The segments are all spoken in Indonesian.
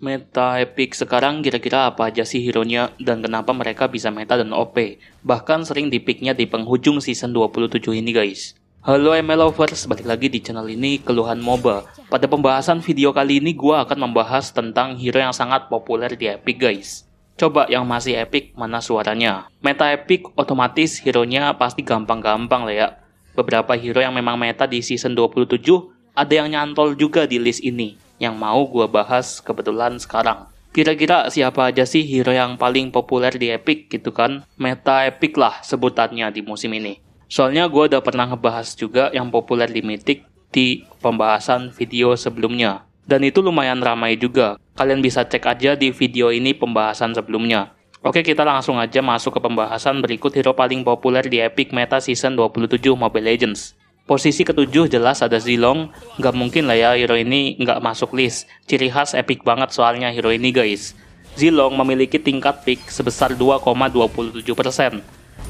Meta Epic sekarang kira-kira apa aja sih hero-nya dan kenapa mereka bisa meta dan OP? Bahkan sering di dipiknya di penghujung season 27 ini guys. Halo ML lovers, balik lagi di channel ini Keluhan MOBA. Pada pembahasan video kali ini gue akan membahas tentang hero yang sangat populer di Epic guys. Coba yang masih Epic mana suaranya. Meta Epic otomatis hero-nya pasti gampang-gampang lah ya. Beberapa hero yang memang meta di season 27 ada yang nyantol juga di list ini yang mau gue bahas kebetulan sekarang. Kira-kira siapa aja sih hero yang paling populer di Epic gitu kan? Meta Epic lah sebutannya di musim ini. Soalnya gue udah pernah ngebahas juga yang populer di Mythic di pembahasan video sebelumnya. Dan itu lumayan ramai juga. Kalian bisa cek aja di video ini pembahasan sebelumnya. Oke, kita langsung aja masuk ke pembahasan berikut hero paling populer di Epic Meta Season 27 Mobile Legends. Posisi ketujuh jelas ada Zilong. Nggak mungkin lah ya hero ini nggak masuk list. Ciri khas epic banget soalnya hero ini guys. Zilong memiliki tingkat pick sebesar 2,27%.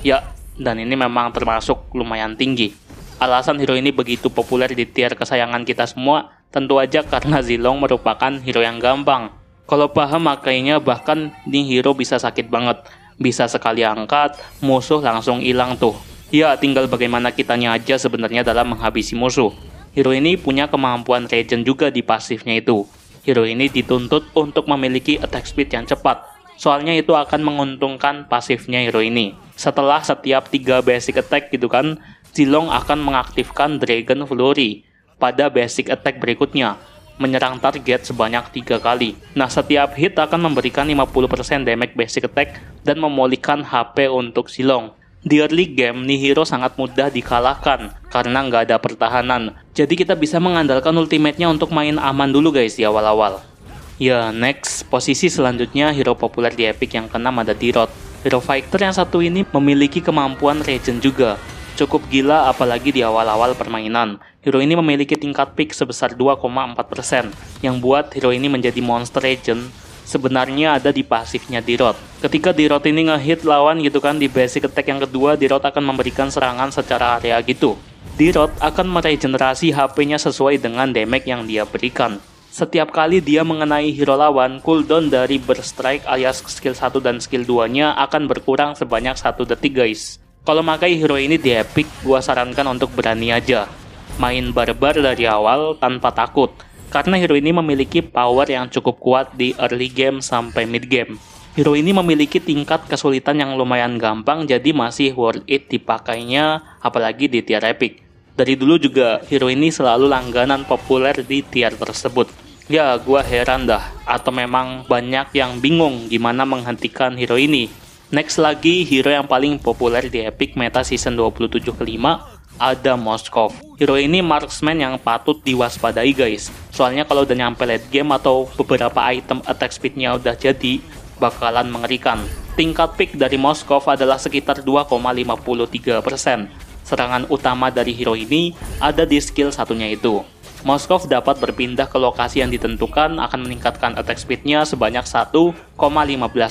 Ya, dan ini memang termasuk lumayan tinggi. Alasan hero ini begitu populer di tier kesayangan kita semua, tentu aja karena Zilong merupakan hero yang gampang. Kalau paham makainya bahkan nih hero bisa sakit banget. Bisa sekali angkat, musuh langsung hilang tuh. Ya, tinggal bagaimana kitanya aja sebenarnya dalam menghabisi musuh. Hero ini punya kemampuan regen juga di pasifnya itu. Hero ini dituntut untuk memiliki attack speed yang cepat, soalnya itu akan menguntungkan pasifnya hero ini. Setelah setiap 3 basic attack gitu kan, Zilong akan mengaktifkan Dragon Flurry pada basic attack berikutnya, menyerang target sebanyak 3 kali. Nah, setiap hit akan memberikan 50% damage basic attack dan memulihkan HP untuk Zilong. Di early game, Nihiro sangat mudah dikalahkan karena nggak ada pertahanan. Jadi kita bisa mengandalkan ultimate-nya untuk main aman dulu guys di awal-awal. Ya, next, posisi selanjutnya hero populer di Epic yang keenam ada Tirot. Hero Fighter yang satu ini memiliki kemampuan Regen juga, cukup gila apalagi di awal-awal permainan. Hero ini memiliki tingkat pick sebesar 2,4% yang buat hero ini menjadi monster Regen sebenarnya ada di pasifnya Dirot. Ketika Dirot ini ngehit lawan gitu kan di basic attack yang kedua, Dirot akan memberikan serangan secara area gitu. Dirot akan meregenerasi HP-nya sesuai dengan damage yang dia berikan. Setiap kali dia mengenai hero lawan, cooldown dari Burst Strike alias skill 1 dan skill 2-nya akan berkurang sebanyak 1 detik guys. Kalau makai hero ini di epic, gua sarankan untuk berani aja. Main barbar dari awal tanpa takut karena hero ini memiliki power yang cukup kuat di early game sampai mid game. Hero ini memiliki tingkat kesulitan yang lumayan gampang jadi masih worth it dipakainya apalagi di tier epic. Dari dulu juga hero ini selalu langganan populer di tier tersebut. Ya, gua heran dah. Atau memang banyak yang bingung gimana menghentikan hero ini. Next lagi, hero yang paling populer di Epic Meta Season 27 kelima ada Moskov. Hero ini marksman yang patut diwaspadai guys. Soalnya kalau udah nyampe late game atau beberapa item attack speednya udah jadi, bakalan mengerikan. Tingkat pick dari Moskov adalah sekitar 2,53%. Serangan utama dari hero ini ada di skill satunya itu. Moskov dapat berpindah ke lokasi yang ditentukan akan meningkatkan attack speednya sebanyak 1,15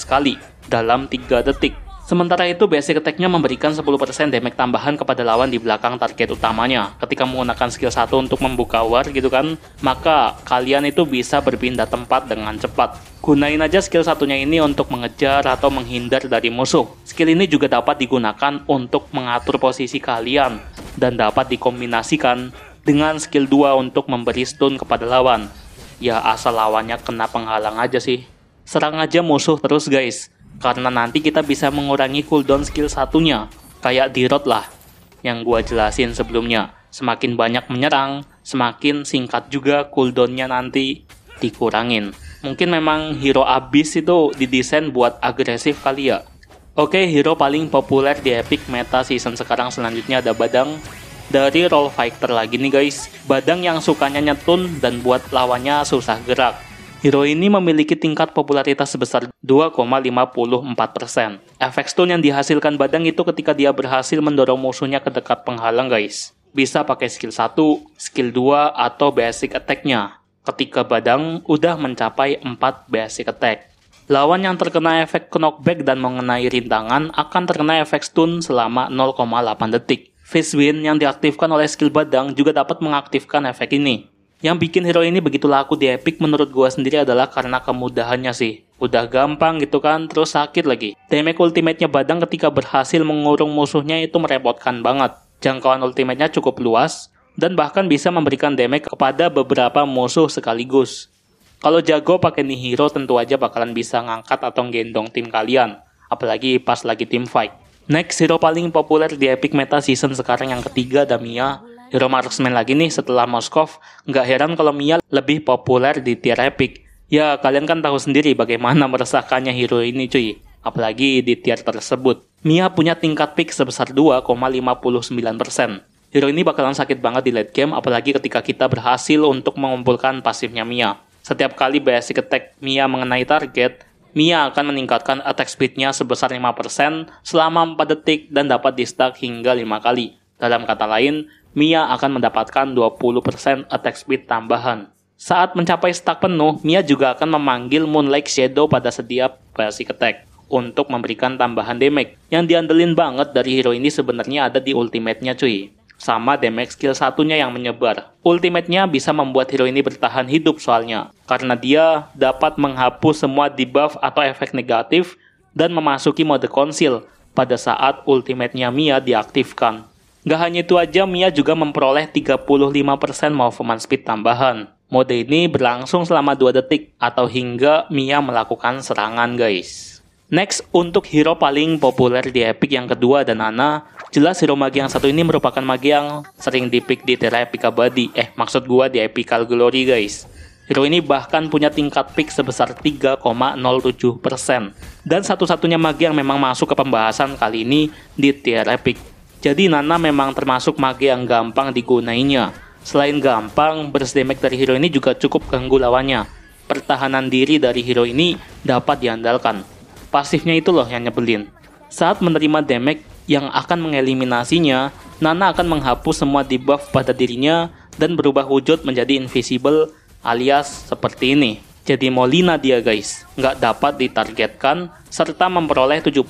kali dalam 3 detik Sementara itu, basic attack-nya memberikan 10% damage tambahan kepada lawan di belakang target utamanya. Ketika menggunakan skill 1 untuk membuka war gitu kan, maka kalian itu bisa berpindah tempat dengan cepat. Gunain aja skill satunya ini untuk mengejar atau menghindar dari musuh. Skill ini juga dapat digunakan untuk mengatur posisi kalian dan dapat dikombinasikan dengan skill 2 untuk memberi stun kepada lawan. Ya asal lawannya kena penghalang aja sih. Serang aja musuh terus guys karena nanti kita bisa mengurangi cooldown skill satunya, kayak di lah, yang gua jelasin sebelumnya. Semakin banyak menyerang, semakin singkat juga cooldownnya nanti dikurangin. Mungkin memang hero abis itu didesain buat agresif kali ya. Oke, hero paling populer di Epic meta season sekarang selanjutnya ada Badang. Dari role fighter lagi nih guys, Badang yang sukanya nyetun dan buat lawannya susah gerak. Hero ini memiliki tingkat popularitas sebesar 2,54%. Efek stun yang dihasilkan Badang itu ketika dia berhasil mendorong musuhnya ke dekat penghalang guys. Bisa pakai skill 1, skill 2, atau basic attack-nya. Ketika Badang udah mencapai 4 basic attack. Lawan yang terkena efek knockback dan mengenai rintangan akan terkena efek stun selama 0,8 detik. Face Win yang diaktifkan oleh skill Badang juga dapat mengaktifkan efek ini. Yang bikin hero ini begitu laku di Epic menurut gua sendiri adalah karena kemudahannya sih. Udah gampang gitu kan, terus sakit lagi. Damage ultimate-nya Badang ketika berhasil mengurung musuhnya itu merepotkan banget. Jangkauan ultimate-nya cukup luas, dan bahkan bisa memberikan damage kepada beberapa musuh sekaligus. Kalau jago pakai nih hero tentu aja bakalan bisa ngangkat atau gendong tim kalian, apalagi pas lagi tim fight. Next hero paling populer di Epic Meta Season sekarang yang ketiga Damia Hero Marksman lagi nih setelah Moskov, nggak heran kalau Mia lebih populer di tier epic. Ya, kalian kan tahu sendiri bagaimana meresahkannya hero ini cuy, apalagi di tier tersebut. Mia punya tingkat pick sebesar 2,59%. Hero ini bakalan sakit banget di late game, apalagi ketika kita berhasil untuk mengumpulkan pasifnya Mia. Setiap kali basic attack Mia mengenai target, Mia akan meningkatkan attack speednya sebesar 5% selama 4 detik dan dapat di-stack hingga 5 kali. Dalam kata lain, Mia akan mendapatkan 20% attack speed tambahan. Saat mencapai stack penuh, Mia juga akan memanggil Moonlight Shadow pada setiap versi attack untuk memberikan tambahan damage. Yang diandelin banget dari hero ini sebenarnya ada di ultimate-nya cuy. Sama damage skill satunya yang menyebar. Ultimate-nya bisa membuat hero ini bertahan hidup soalnya. Karena dia dapat menghapus semua debuff atau efek negatif dan memasuki mode konsil pada saat ultimate-nya Mia diaktifkan. Gak hanya itu aja, Mia juga memperoleh 35% movement speed tambahan. Mode ini berlangsung selama 2 detik atau hingga Mia melakukan serangan guys. Next, untuk hero paling populer di Epic yang kedua dan Ana, jelas hero magi yang satu ini merupakan magi yang sering dipick di Terra epic abadi. eh maksud gua di Epical Glory guys. Hero ini bahkan punya tingkat pick sebesar 3,07%. Dan satu-satunya magi yang memang masuk ke pembahasan kali ini di tier epic jadi Nana memang termasuk mage yang gampang digunainya. Selain gampang, burst damage dari hero ini juga cukup ganggu lawannya. Pertahanan diri dari hero ini dapat diandalkan. Pasifnya itu loh yang nyebelin. Saat menerima damage yang akan mengeliminasinya, Nana akan menghapus semua debuff pada dirinya dan berubah wujud menjadi invisible alias seperti ini. Jadi Molina dia guys, nggak dapat ditargetkan serta memperoleh 70%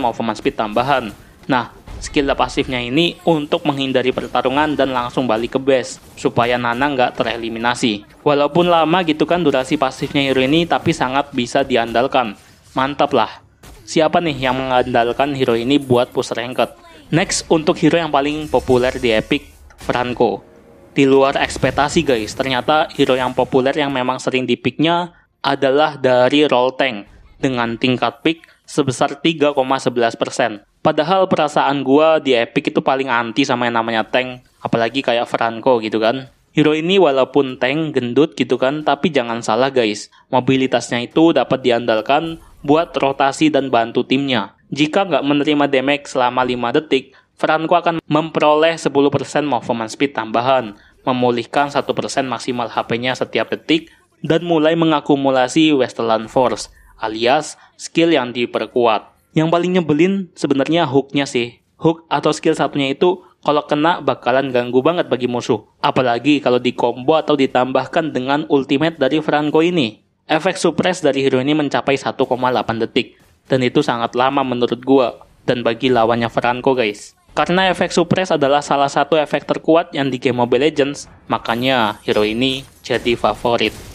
movement speed tambahan. Nah, skill pasifnya ini untuk menghindari pertarungan dan langsung balik ke base, supaya Nana nggak tereliminasi. Walaupun lama gitu kan durasi pasifnya hero ini, tapi sangat bisa diandalkan. Mantap lah. Siapa nih yang mengandalkan hero ini buat push ranked? Next, untuk hero yang paling populer di Epic, Franco. Di luar ekspektasi guys, ternyata hero yang populer yang memang sering dipiknya adalah dari role tank dengan tingkat pick sebesar 3,11%. Padahal perasaan gua di Epic itu paling anti sama yang namanya tank, apalagi kayak Franco gitu kan. Hero ini walaupun tank, gendut gitu kan, tapi jangan salah guys, mobilitasnya itu dapat diandalkan buat rotasi dan bantu timnya. Jika nggak menerima damage selama 5 detik, Franco akan memperoleh 10% movement speed tambahan, memulihkan 1% maksimal HP-nya setiap detik, dan mulai mengakumulasi Westland Force, alias skill yang diperkuat. Yang paling nyebelin sebenarnya hooknya sih. Hook atau skill satunya itu kalau kena bakalan ganggu banget bagi musuh. Apalagi kalau di combo atau ditambahkan dengan ultimate dari Franco ini. Efek suppress dari hero ini mencapai 1,8 detik. Dan itu sangat lama menurut gua dan bagi lawannya Franco guys. Karena efek suppress adalah salah satu efek terkuat yang di game Mobile Legends, makanya hero ini jadi favorit.